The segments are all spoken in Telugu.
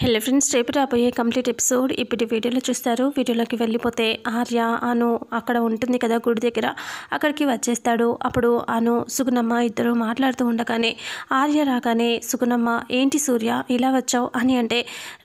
హలో ఫ్రెండ్స్ రేపు రాబోయే కంప్లీట్ ఎపిసోడ్ ఇప్పుడు వీడియోలో చూస్తారు వీడియోలోకి వెళ్ళిపోతే ఆర్య అను అక్కడ ఉంటుంది కదా గుడి దగ్గర అక్కడికి వచ్చేస్తాడు అప్పుడు అను సుగుణమ్మ ఇద్దరు మాట్లాడుతూ ఉండగానే ఆర్య రాగానే సుగుణమ్మ ఏంటి సూర్య ఇలా వచ్చావు అని అంటే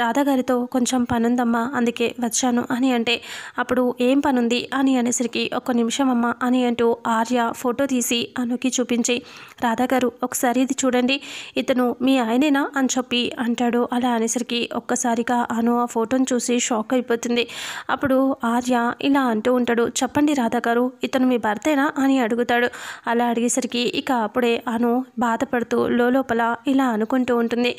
రాధాగారితో కొంచెం పనుందమ్మా అందుకే వచ్చాను అని అంటే అప్పుడు ఏం పనుంది అని అనేసరికి ఒక్క నిమిషం అమ్మ అని అంటూ ఆర్య ఫోటో తీసి అనుకి చూపించి రాధాగారు ఒకసారి ఇది చూడండి ఇతను మీ ఆయనేనా అని చెప్పి అంటాడు అలా అనేసరికి ఆర్యకి ఒక్కసారిగా అను ఆ ఫోటోను చూసి షాక్ అయిపోతుంది అప్పుడు ఆర్య ఇలా అంటూ ఉంటాడు చెప్పండి రాధా గారు ఇతను మీ భర్తేనా అని అడుగుతాడు అలా అడిగేసరికి ఇక అప్పుడే అను బాధపడుతూ లోపల ఇలా అనుకుంటూ ఉంటుంది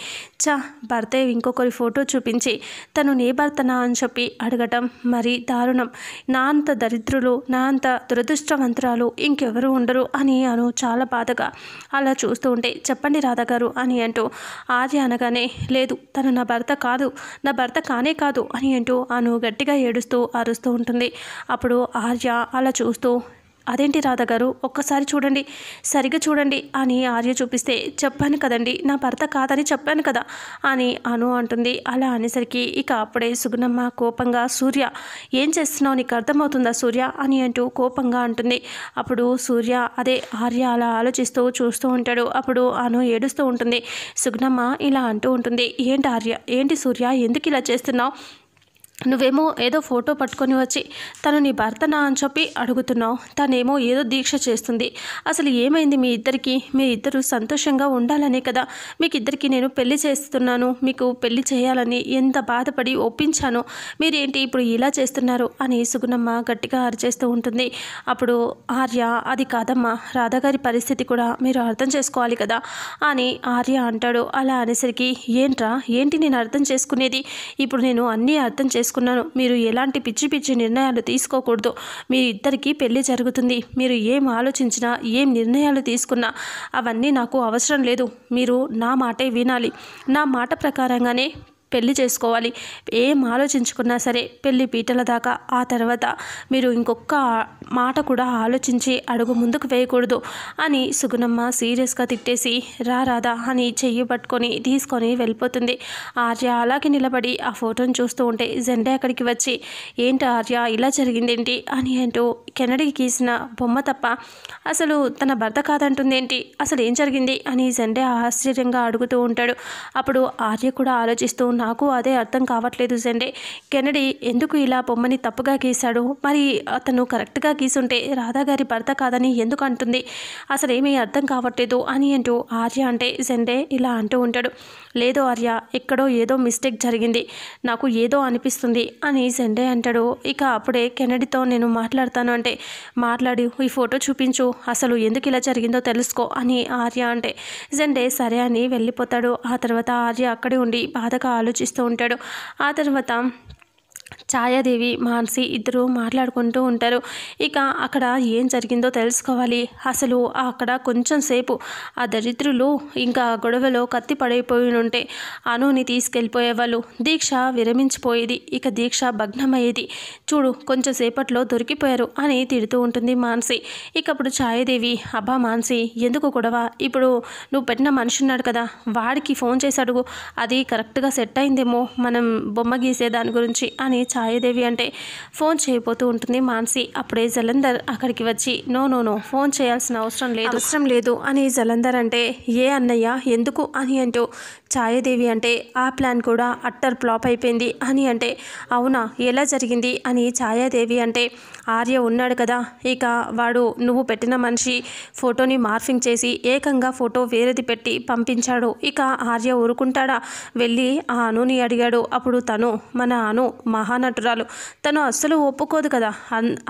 చా భర్తే ఇంకొకరి ఫోటో చూపించి తను నీ భర్తనా అని చెప్పి అడగటం మరి దారుణం నా అంత దరిద్రులు నా అంత దురదృష్టవంతురాలు ఇంకెవరు ఉండరు అని అను చాలా బాధగా అలా చూస్తూ ఉంటే చెప్పండి రాధా గారు అని అంటూ ఆర్య అనగానే లేదు తను నా భర్త భర్త కాదు నా భర్త కానే కాదు అని అంటూ ఆను గట్టిగా ఏడుస్తూ అరుస్తూ ఉంటుంది అప్పుడు ఆర్య అలా చూస్తూ అదేంటి రాధగారు ఒక్కసారి చూడండి సరిగా చూడండి అని ఆర్య చూపిస్తే చెప్పాను కదండి నా భర్త కాదని చెప్పాను కదా అని అను అంటుంది అలా అనేసరికి ఇక అప్పుడే సుగుణమ్మ కోపంగా సూర్య ఏం చేస్తున్నావు నీకు అర్థమవుతుందా సూర్య అని అంటూ కోపంగా అంటుంది అప్పుడు సూర్య అదే ఆర్య అలా ఆలోచిస్తూ చూస్తూ ఉంటాడు అప్పుడు అను ఏడుస్తూ ఉంటుంది సుగుణమ్మ ఇలా అంటూ ఉంటుంది ఏంటి ఆర్య ఏంటి సూర్య ఎందుకు ఇలా చేస్తున్నావు నువ్వేమో ఏదో ఫోటో పట్టుకొని వచ్చి తను నీ భర్తనా అని చెప్పి అడుగుతున్నావు తనేమో ఏదో దీక్ష చేస్తుంది అసలు ఏమైంది మీ ఇద్దరికి మీ ఇద్దరు సంతోషంగా ఉండాలనే కదా మీకు ఇద్దరికి నేను పెళ్లి చేస్తున్నాను మీకు పెళ్లి చేయాలని ఎంత బాధపడి ఒప్పించాను మీరేంటి ఇప్పుడు ఇలా చేస్తున్నారు అని సుగుణమ్మ గట్టిగా అరిచేస్తూ ఉంటుంది అప్పుడు ఆర్య అది కాదమ్మా రాధాగారి పరిస్థితి కూడా మీరు అర్థం చేసుకోవాలి కదా అని ఆర్య అంటాడు అలా అనేసరికి ఏంట్రా ఏంటి నేను అర్థం చేసుకునేది ఇప్పుడు నేను అన్నీ అర్థం చేసుకున్నాను చేసుకున్నాను మీరు ఎలాంటి పిచ్చి పిచ్చి నిర్ణయాలు తీసుకోకూడదు మీ ఇద్దరికీ పెళ్లి జరుగుతుంది మీరు ఏం ఆలోచించినా ఏం నిర్ణయాలు తీసుకున్నా అవన్నీ నాకు అవసరం లేదు మీరు నా మాటే వినాలి నా మాట ప్రకారంగానే పెళ్లి చేసుకోవాలి ఏం ఆలోచించుకున్నా సరే పెళ్లి పీటల దాకా ఆ తర్వాత మీరు ఇంకొక మాట కూడా ఆలోచించి అడుగు ముందుకు వేయకూడదు అని సుగుణమ్మ సీరియస్గా తిట్టేసి రా రాదా అని చెయ్యి పట్టుకొని తీసుకొని వెళ్ళిపోతుంది ఆర్య అలాగే నిలబడి ఆ ఫోటోని చూస్తూ ఉంటే జెండా అక్కడికి వచ్చి ఏంటి ఆర్య ఇలా జరిగిందేంటి అని అంటూ కెనడికి గీసిన బొమ్మ తప్ప అసలు తన భర్త కాదంటుందేంటి అసలు ఏం జరిగింది అని జెండే ఆశ్చర్యంగా అడుగుతూ ఉంటాడు అప్పుడు ఆర్య కూడా ఆలోచిస్తూ నాకు అదే అర్థం కావట్లేదు సండే కెనడీ ఎందుకు ఇలా బొమ్మని తప్పుగా గీశాడు మరి అతను కరెక్ట్గా గీసుంటే రాధాగారి భర్త కాదని ఎందుకు అంటుంది అసలేమీ అర్థం కావట్లేదు అని అంటూ ఆర్య అంటే సండే ఇలా అంటూ ఉంటాడు లేదు ఆర్య ఎక్కడో ఏదో మిస్టేక్ జరిగింది నాకు ఏదో అనిపిస్తుంది అని సెండే అంటాడు ఇక అప్పుడే కెనడీతో నేను మాట్లాడతాను అంటే మాట్లాడి ఈ ఫోటో చూపించు అసలు ఎందుకు ఇలా జరిగిందో తెలుసుకో అని ఆర్య అంటే జెండే సరే అని వెళ్ళిపోతాడు ఆ తర్వాత ఆర్య అక్కడే ఉండి బాధగా ఆలోచిస్తూ ఉంటాడు ఆ తర్వాత ఛాయాదేవి మాన్సి ఇద్దరు మాట్లాడుకుంటూ ఉంటారు ఇక అక్కడ ఏం జరిగిందో తెలుసుకోవాలి అసలు అక్కడ కొంచెం సేపు ఆ దరిద్రులు ఇంకా గొడవలో కత్తి పడైపోయి ఉంటే అనుని తీసుకెళ్ళిపోయేవాళ్ళు దీక్ష విరమించిపోయేది ఇక దీక్ష భగ్నమయ్యేది చూడు కొంచెంసేపట్లో దొరికిపోయారు అని తిడుతూ ఉంటుంది మాన్సి ఇక అప్పుడు ఛాయాదేవి అబ్బా మాన్సి ఎందుకు గొడవ ఇప్పుడు నువ్వు పెట్టిన మనిషి ఉన్నాడు కదా వాడికి ఫోన్ చేసి అడుగు అది కరెక్ట్గా సెట్ అయిందేమో మనం బొమ్మ గీసే దాని గురించి అని ఛాయాదేవి అంటే ఫోన్ చేయబోతూ ఉంటుంది మాన్సి అప్పుడే జలంధర్ అక్కడికి వచ్చి నో నో నో ఫోన్ చేయాల్సిన అవసరం లేదు అవసరం లేదు అని జలంధర్ అంటే ఏ అన్నయ్య ఎందుకు అని అంటూ ఛాయదేవి అంటే ఆ ప్లాన్ కూడా అట్టర్ ఫ్లాప్ అయిపోయింది అని అంటే అవునా ఎలా జరిగింది అని ఛాయాదేవి అంటే ఆర్య ఉన్నాడు కదా ఇక వాడు నువ్వు పెట్టిన మనిషి ఫోటోని మార్ఫింగ్ చేసి ఏకంగా ఫోటో వేరేది పెట్టి పంపించాడు ఇక ఆర్య ఊరుకుంటాడా వెళ్ళి ఆ అనుని అడిగాడు అప్పుడు తను మన అను మహాన నటురాలు తను అస్సలు ఒప్పుకోదు కదా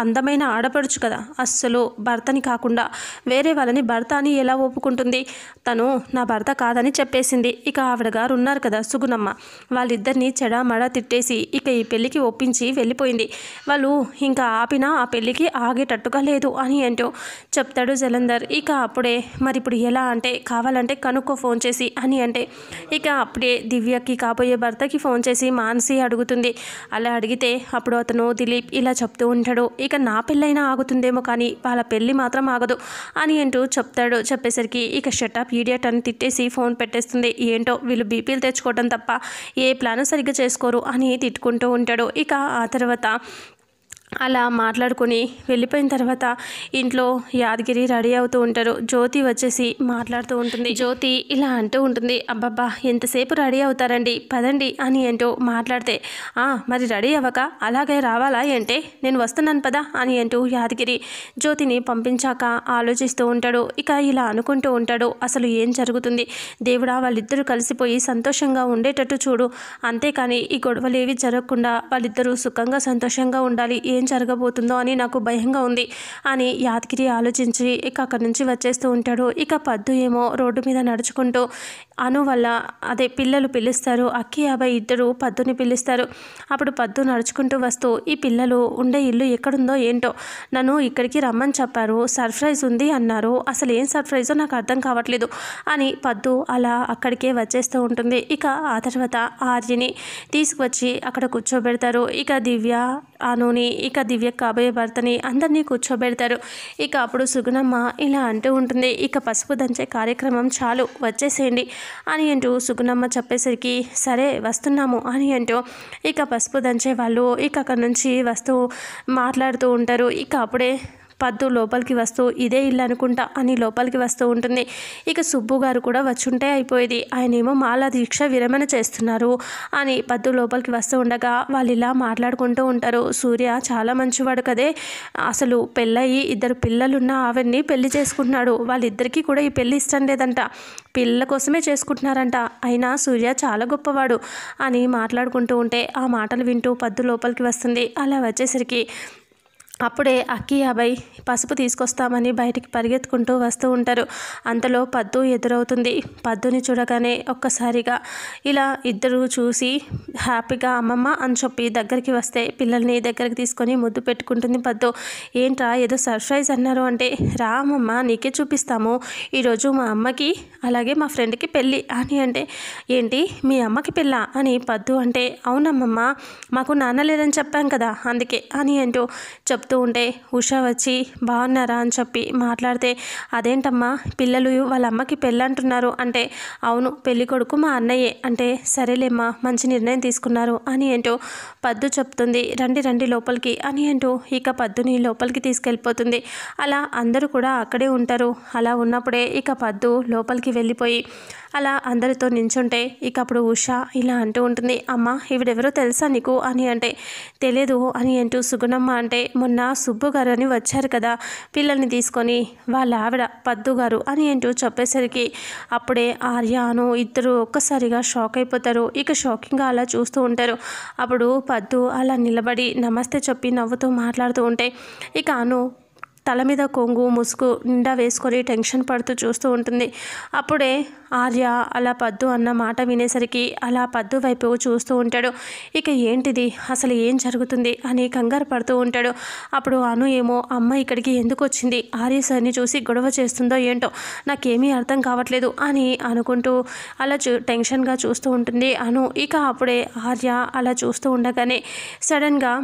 అందమైన ఆడపడుచు కదా అస్సలు భర్తని కాకుండా వేరే వాళ్ళని భర్త అని ఎలా ఒప్పుకుంటుంది తను నా భర్త కాదని చెప్పేసింది ఇక ఆవిడ గారు ఉన్నారు కదా సుగుణమ్మ వాళ్ళిద్దరినీ చెడామడా తిట్టేసి ఇక ఈ పెళ్ళికి ఒప్పించి వెళ్ళిపోయింది వాళ్ళు ఇంకా ఆపినా ఆ పెళ్ళికి ఆగేటట్టుగా లేదు అని అంటూ చెప్తాడు జలంధర్ ఇక అప్పుడే మరి ఇప్పుడు ఎలా అంటే కావాలంటే కనుక్కో ఫోన్ చేసి అని అంటే ఇక అప్పుడే దివ్యకి కాబోయే భర్తకి ఫోన్ చేసి మానసి అడుగుతుంది అలా అడిగితే అప్పుడు అతను దిలీప్ ఇలా చెప్తూ ఉంటాడు ఇక నా పెళ్ళైనా ఆగుతుందేమో కానీ వాళ్ళ పెళ్ళి మాత్రం ఆగదు అని అంటూ చెప్తాడు చెప్పేసరికి ఇక షటప్ ఈడియట్ అని తిట్టేసి ఫోన్ పెట్టేస్తుంది ఏంటో వీళ్ళు బీపీలు తెచ్చుకోవడం తప్ప ఏ ప్లాన్ సరిగ్గా చేసుకోరు అని తిట్టుకుంటూ ఉంటాడు ఇక ఆ తర్వాత అలా మాట్లాడుకొని వెళ్ళిపోయిన తర్వాత ఇంట్లో యాదగిరి రెడీ అవుతూ ఉంటారు జ్యోతి వచ్చేసి మాట్లాడుతూ ఉంటుంది జ్యోతి ఇలా అంటూ ఉంటుంది అబ్బబ్బా ఎంతసేపు రెడీ అవుతారండి పదండి అని ఏంటో మాట్లాడితే ఆ మరి రెడీ అవ్వక అలాగే రావాలా ఏంటే నేను వస్తున్నాను పదా అని అంటూ యాదగిరి జ్యోతిని పంపించాక ఆలోచిస్తూ ఉంటాడు ఇక ఇలా అనుకుంటూ ఉంటాడు అసలు ఏం జరుగుతుంది దేవుడా వాళ్ళిద్దరూ కలిసిపోయి సంతోషంగా ఉండేటట్టు చూడు అంతేకాని ఈ గొడవలు ఏవి జరగకుండా వాళ్ళిద్దరూ సుఖంగా సంతోషంగా ఉండాలి ఏం జరగబోతుందో అని నాకు భయంగా ఉంది అని యాదగిరి ఆలోచించి ఇక అక్కడి నుంచి వచ్చేస్తూ ఉంటాడు ఇక పద్దు ఏమో రోడ్డు మీద నడుచుకుంటూ అను వల్ల అదే పిల్లలు పిలుస్తారు అక్కి అబ్బాయి ఇద్దరు పద్దుని పిలుస్తారు అప్పుడు పద్దు నడుచుకుంటూ వస్తూ ఈ పిల్లలు ఉండే ఇల్లు ఎక్కడుందో ఏంటో నన్ను ఇక్కడికి రమ్మని చెప్పారు సర్ప్రైజ్ ఉంది అన్నారు అసలు ఏం సర్ప్రైజో నాకు అర్థం కావట్లేదు అని పద్దు అలా అక్కడికే వచ్చేస్తూ ఉంటుంది ఇక ఆ తర్వాత ఆర్యని తీసుకువచ్చి అక్కడ కూర్చోబెడతారు ఇక దివ్య ఆ నూని ఇక దివ్య కాబోయే భర్తని అందరినీ కూర్చోబెడతారు ఇక అప్పుడు సుగుణమ్మ ఇలా అంటూ ఉంటుంది ఇక పసుపు దంచే కార్యక్రమం చాలు వచ్చేసేయండి అని అంటూ సుగుణమ్మ చెప్పేసరికి సరే వస్తున్నాము అని అంటూ ఇక పసుపు దంచే వాళ్ళు ఇక అక్కడ నుంచి వస్తూ మాట్లాడుతూ ఉంటారు ఇక అప్పుడే పద్దు లోపలికి వస్తూ ఇదే ఇల్లు అనుకుంటా అని లోపలికి వస్తూ ఉంటుంది ఇక సుబ్బు గారు కూడా వచ్చుంటే అయిపోయేది ఆయనేమో మాల దీక్ష విరమణ చేస్తున్నారు అని పద్దు లోపలికి వస్తూ ఉండగా వాళ్ళు ఇలా మాట్లాడుకుంటూ ఉంటారు సూర్య చాలా మంచివాడు కదే అసలు పెళ్ళయి ఇద్దరు పిల్లలున్న ఆవిడ్ని పెళ్లి చేసుకుంటున్నాడు వాళ్ళిద్దరికీ కూడా ఈ పెళ్ళి ఇష్టం లేదంట పిల్లల కోసమే చేసుకుంటున్నారంట అయినా సూర్య చాలా గొప్పవాడు అని మాట్లాడుకుంటూ ఉంటే ఆ మాటలు వింటూ పద్దు లోపలికి వస్తుంది అలా వచ్చేసరికి అప్పుడే అక్కి అభయ్ పసుపు తీసుకొస్తామని బయటికి పరిగెత్తుకుంటూ వస్తూ ఉంటారు అంతలో పద్దు ఎదురవుతుంది పద్దుని చూడగానే ఒక్కసారిగా ఇలా ఇద్దరు చూసి హ్యాపీగా అమ్మమ్మ అని చెప్పి దగ్గరికి వస్తే పిల్లల్ని దగ్గరికి తీసుకొని ముద్దు పెట్టుకుంటుంది పద్దు ఏంట్రా ఏదో సర్ప్రైజ్ అన్నారు అంటే రా అమ్మమ్మ నీకే చూపిస్తాము ఈరోజు మా అమ్మకి అలాగే మా ఫ్రెండ్కి పెళ్ళి అని అంటే ఏంటి మీ అమ్మకి పెళ్ళ అని పద్దు అంటే అవునమ్మమ్మ మాకు నాన్న లేదని చెప్పాం కదా అందుకే అని అంటూ చెప్ చెప్తూ ఉంటే ఉష వచ్చి బాగున్నారా అని చెప్పి మాట్లాడితే అదేంటమ్మా పిల్లలు వాళ్ళ అమ్మకి పెళ్ళంటున్నారు అంటే అవును పెళ్లి కొడుకు మా అన్నయ్యే అంటే సరేలేమ్మా మంచి నిర్ణయం తీసుకున్నారు అని ఏంటో పద్దు చెప్తుంది రండి రండి లోపలికి అని అంటూ ఇక పద్దుని లోపలికి తీసుకెళ్ళిపోతుంది అలా అందరూ కూడా అక్కడే ఉంటారు అలా ఉన్నప్పుడే ఇక పద్దు లోపలికి వెళ్ళిపోయి అలా అందరితో నించుంటే ఇక అప్పుడు ఉష ఇలా అంటూ ఉంటుంది అమ్మ ఇవిడెవరో తెలుసా నీకు అని అంటే తెలియదు అని అంటూ సుగుణమ్మ అంటే మొన్న మొన్న సుబ్బు గారు అని వచ్చారు కదా పిల్లల్ని తీసుకొని వాళ్ళ ఆవిడ పద్దు గారు అని ఏంటో చెప్పేసరికి అప్పుడే ఆర్యాను ఇద్దరు ఒక్కసారిగా షాక్ అయిపోతారు ఇక షాకింగ్గా అలా చూస్తూ ఉంటారు అప్పుడు పద్దు అలా నిలబడి నమస్తే చెప్పి నవ్వుతూ మాట్లాడుతూ ఉంటే ఇక అను తల మీద కొంగు ముసుగు నిండా వేసుకొని టెన్షన్ పడుతూ చూస్తూ ఉంటుంది అప్పుడే ఆర్య అలా పద్దు అన్న మాట వినేసరికి అలా పద్దు వైపు చూస్తూ ఉంటాడు ఇక ఏంటిది అసలు ఏం జరుగుతుంది అని కంగారు పడుతూ ఉంటాడు అప్పుడు అను ఏమో అమ్మ ఇక్కడికి ఎందుకు వచ్చింది ఆర్య సార్ని చూసి గొడవ చేస్తుందో ఏంటో నాకేమీ అర్థం కావట్లేదు అని అనుకుంటూ అలా చూ టెన్షన్గా చూస్తూ ఉంటుంది అను ఇక అప్పుడే ఆర్య అలా చూస్తూ ఉండగానే సడన్గా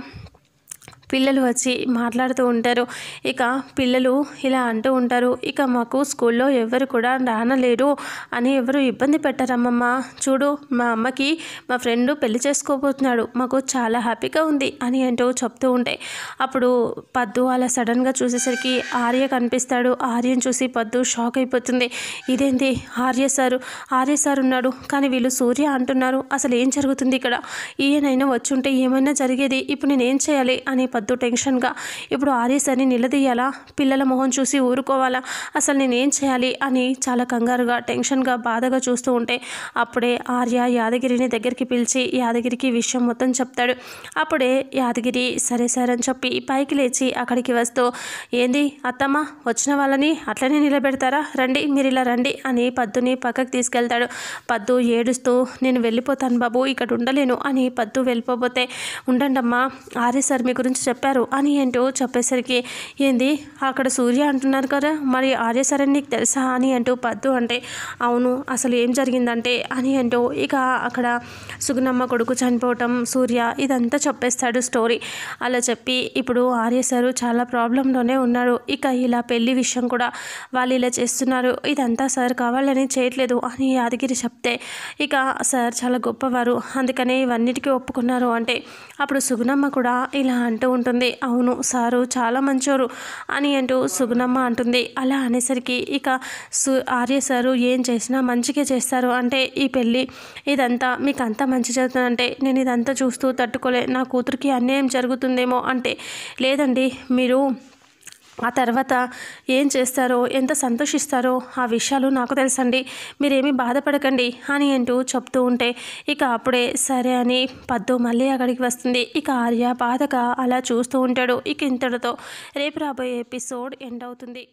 పిల్లలు వచ్చి మాట్లాడుతూ ఉంటారు ఇక పిల్లలు ఇలా అంటూ ఉంటారు ఇక మాకు స్కూల్లో ఎవరు కూడా రానలేరు అని ఎవరు ఇబ్బంది పెట్టారమ్మమ్మ చూడు మా అమ్మకి మా ఫ్రెండ్ పెళ్లి చేసుకోబోతున్నాడు మాకు చాలా హ్యాపీగా ఉంది అని అంటూ చెప్తూ ఉంటాయి అప్పుడు పద్దు అలా సడన్గా చూసేసరికి ఆర్య కనిపిస్తాడు ఆర్యను చూసి పద్దు షాక్ అయిపోతుంది ఇదేంటి ఆర్య సారు ఆర్య సార్ ఉన్నాడు కానీ వీళ్ళు సూర్య అంటున్నారు అసలు ఏం జరుగుతుంది ఇక్కడ ఈయనైనా వచ్చుంటే ఏమైనా జరిగేది ఇప్పుడు నేనేం చేయాలి అని వద్దు టెన్షన్గా ఇప్పుడు ఆర్యస్ అని నిలదీయాలా పిల్లల మొహం చూసి ఊరుకోవాలా అసలు నేనేం చేయాలి అని చాలా కంగారుగా టెన్షన్గా బాధగా చూస్తూ ఉంటే అప్పుడే ఆర్య యాదగిరిని దగ్గరికి పిలిచి యాదగిరికి విషయం మొత్తం చెప్తాడు అప్పుడే యాదగిరి సరే సరే అని చెప్పి పైకి లేచి అక్కడికి వస్తూ ఏంది అత్తమ్మ వచ్చిన వాళ్ళని అట్లనే నిలబెడతారా రండి మీరు ఇలా రండి అని పద్దుని పక్కకు తీసుకెళ్తాడు పద్దు ఏడుస్తూ నేను వెళ్ళిపోతాను బాబు ఇక్కడ ఉండలేను అని పద్దు వెళ్ళిపోతే ఉండండమ్మా ఆర్య సార్ మీ గురించి చెప్పారు అని ఏంటో చెప్పేసరికి ఏంది అక్కడ సూర్య అంటున్నారు కదా మరి ఆర్య నీకు తెలుసా అని అంటూ పద్దు అంటే అవును అసలు ఏం జరిగిందంటే అని అంటూ ఇక అక్కడ సుగుణమ్మ కొడుకు చనిపోవటం సూర్య ఇదంతా చెప్పేస్తాడు స్టోరీ అలా చెప్పి ఇప్పుడు ఆర్య చాలా ప్రాబ్లంలోనే ఉన్నారు ఇక ఇలా పెళ్లి విషయం కూడా వాళ్ళు ఇలా చేస్తున్నారు ఇదంతా సార్ కావాలని చేయట్లేదు అని యాదగిరి చెప్తే ఇక సార్ చాలా గొప్పవారు అందుకనే ఇవన్నిటికీ ఒప్పుకున్నారు అంటే అప్పుడు సుగనమ్మ కూడా ఇలా అంటూ ఉంటుంది అవును సారు చాలా మంచోరు అని అంటూ సుగుణమ్మ అంటుంది అలా అనేసరికి ఇక సు ఆర్య సారు ఏం చేసినా మంచిగా చేస్తారు అంటే ఈ పెళ్ళి ఇదంతా మీకు అంతా మంచి జరుగుతుందంటే నేను ఇదంతా చూస్తూ తట్టుకోలే నా కూతురికి అన్యాయం జరుగుతుందేమో అంటే లేదండి మీరు ఆ తర్వాత ఏం చేస్తారో ఎంత సంతోషిస్తారో ఆ విషయాలు నాకు తెలుసండి మీరేమీ బాధపడకండి అని అంటూ చెప్తూ ఉంటే ఇక అప్పుడే సరే అని పద్దు మళ్ళీ అక్కడికి వస్తుంది ఇక ఆర్య బాధగా అలా చూస్తూ ఉంటాడు ఇక ఇంతటితో రేపు రాబోయే ఎపిసోడ్ ఎండ్ అవుతుంది